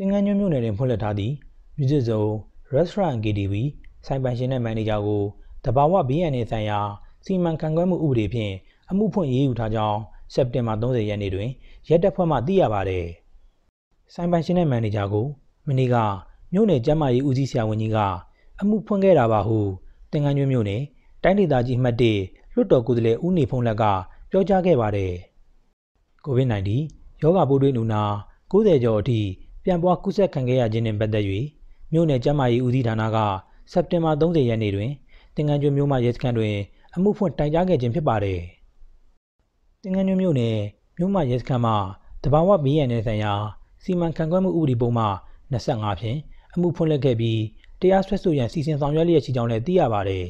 သင်္ကန်းကျွန်းမြို့နယ်တွင်ဖွင့်လှစ်ထားသည့် Music Zone Restaurant and KTV ဆိုင်ပိုင်ရှင်နှင့်မန်နေဂျာကိုတဘာဝဘေးအန္တရာယ်ဆိုင်ရာစီမံခန့်ခွဲမှုဥပဒေဖြင့်အမှုဖွင့်ရေးယူထားကြောင်းစက်တင်ဘာ30ရက်နေ့တွင်ရက်တပ်ဖွဲ့မှသိရပါသည်။ဆိုင်ပိုင်ရှင်နှင့်မန်နေဂျာကိုမနေ့ကမြို့နယ်ကျန်းမာရေးဦးစီးဆရာဝန်ကြီးကအမှုဖွင့်ခဲ့တာပါဟုသင်္ကန်းကျွန်းမြို့နယ်တိုင်းဒေသကြီးမှတ်တေလွတ်တော်ကိုယ်စားလှယ်ဦးနေဖုံးလက်ကပြောကြားခဲ့ပါတယ်။ COVID-19 ရောဂါပိုးတွင်လူနာ90ကျော်အထိပြန့်ပွားကူးစက်ခံခဲ့ရခြင်းနှင့်ပတ်သက်၍မြို့နယ်ကျန်းမာရေးဦးစီးဌာနကစက်တင်ဘာ30ရက်နေ့တွင်တင်ငန်းကျွန်းမြို့မှရဲစခန်းတွင်အမှုဖွင့်တိုင်ကြားခဲ့ခြင်းဖြစ်ပါသည်။တင်ငန်းကျွန်းမြို့နယ်မြို့မှရဲစခန်းမှာတဘာဝဘီရန်နယ်ဆိုင်ရာ စီမံခန့်ခွဲမှုဥပဒေပုံမှ25ဖြင့်အမှုဖွင့်လှစ်ခဲ့ပြီးတရားစွဲဆိုရန်စီစဉ်ဆောင်ရွက်လျက်ရှိကြောင်းလည်းသိရပါသည်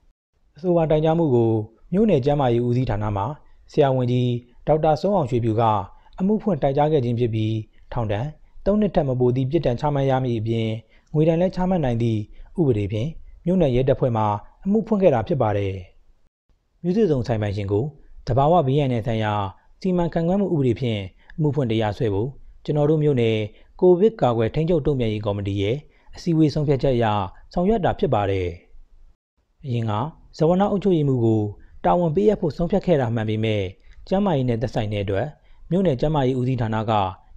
။အဆိုပါတိုင်ကြားမှုကိုမြို့နယ်ကျန်းမာရေးဦးစီးဌာနမှဆရာဝန်ကြီးဒေါက်တာစောအောင်ရွှေပြူကအမှုဖွင့်တိုင်ကြားခဲ့ခြင်းဖြစ်ပြီးထောင်ဒဏ်၃နှစ်ထက်မပိုသည့်ပြစ်ဒဏ်ချမှတ်ရမည်အပြင်ငွေဒဏ်လည်းချမှတ်နိုင်သည့်ဥပဒေဖြင့်မြို့နယ်ရဲတပ်ဖွဲ့မှအမှုဖွင့်ခဲ့တာဖြစ်ပါတယ်။မြို့သူစုံဆိုင်ပိုင်ရှင်ကိုတဘာဝဘေးရန်နဲ့ဆိုင်ရာစီမံခန့်ခွဲမှုဥပဒေဖြင့်အမှုဖွင့်တရားစွဲဖို့ကျွန်တော်တို့မြို့နယ်ကိုဗစ်ကာကွယ်ထိန်းချုပ်တုံ့ပြန်ရေးကော်မတီရဲ့အစည်းအဝေးဆုံးဖြတ်ချက်အရဆောင်ရွက်တာဖြစ်ပါတယ်။အရင်ကဇဝနာအုပ်ချုပ်ရေးမှုကိုတာဝန်ပေးရဖို့ဆုံးဖြတ်ခဲ့တာမှန်ပေမဲ့ကျန်းမာရေးနဲ့သက်ဆိုင်တဲ့အတွက်မြို့နယ်ကျန်းမာရေးဦးစီးဌာနက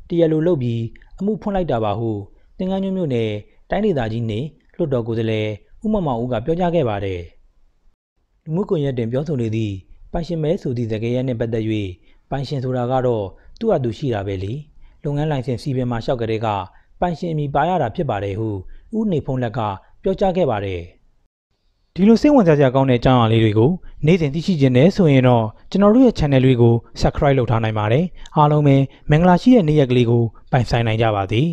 တရားလိုလုပ်ပြီးအမှုဖွင့်လိုက်တာပါဟုသင်္ကန်းကျွန်းမြို့နယ်တိုင်းဒေသကြီးနေလွှတ်တော်ကိုယ်စားလှယ်ဦးမမောင်ဦးကပြောကြားခဲ့ပါတယ်။လူမှုကွန်ရက်တင်ပြောဆိုနေသည့်ပိုင်ရှင်မဲဆိုသည့်သကရဲနှင့်ပတ်သက်၍ပိုင်ရှင်ဆိုတာကတော့သူ့အတူရှိတာပဲလေ။လုပ်ငန်းလိုင်စင်စီပင်မှာလျှောက်ကြတဲ့ကပိုင်ရှင်အမိပါရတာဖြစ်ပါတယ်ဟုဦးနေဖုံးလက်ကပြောကြားခဲ့ပါတယ်။ဒီလိုစိတ်ဝင်စားစရာကောင်းတဲ့အကြောင်းအရာလေးတွေကိုနေ့စဉ်သိရှိခြင်းနဲ့ဆိုရင်တော့ကျွန်တော်တို့ရဲ့ channel လေးကို subscribe လုပ်ထားနိုင်ပါတယ်အားလုံးပဲမင်္ဂလာရှိတဲ့နေ့ရက်ကလေးကိုပိုင်ဆိုင်နိုင်ကြပါသည်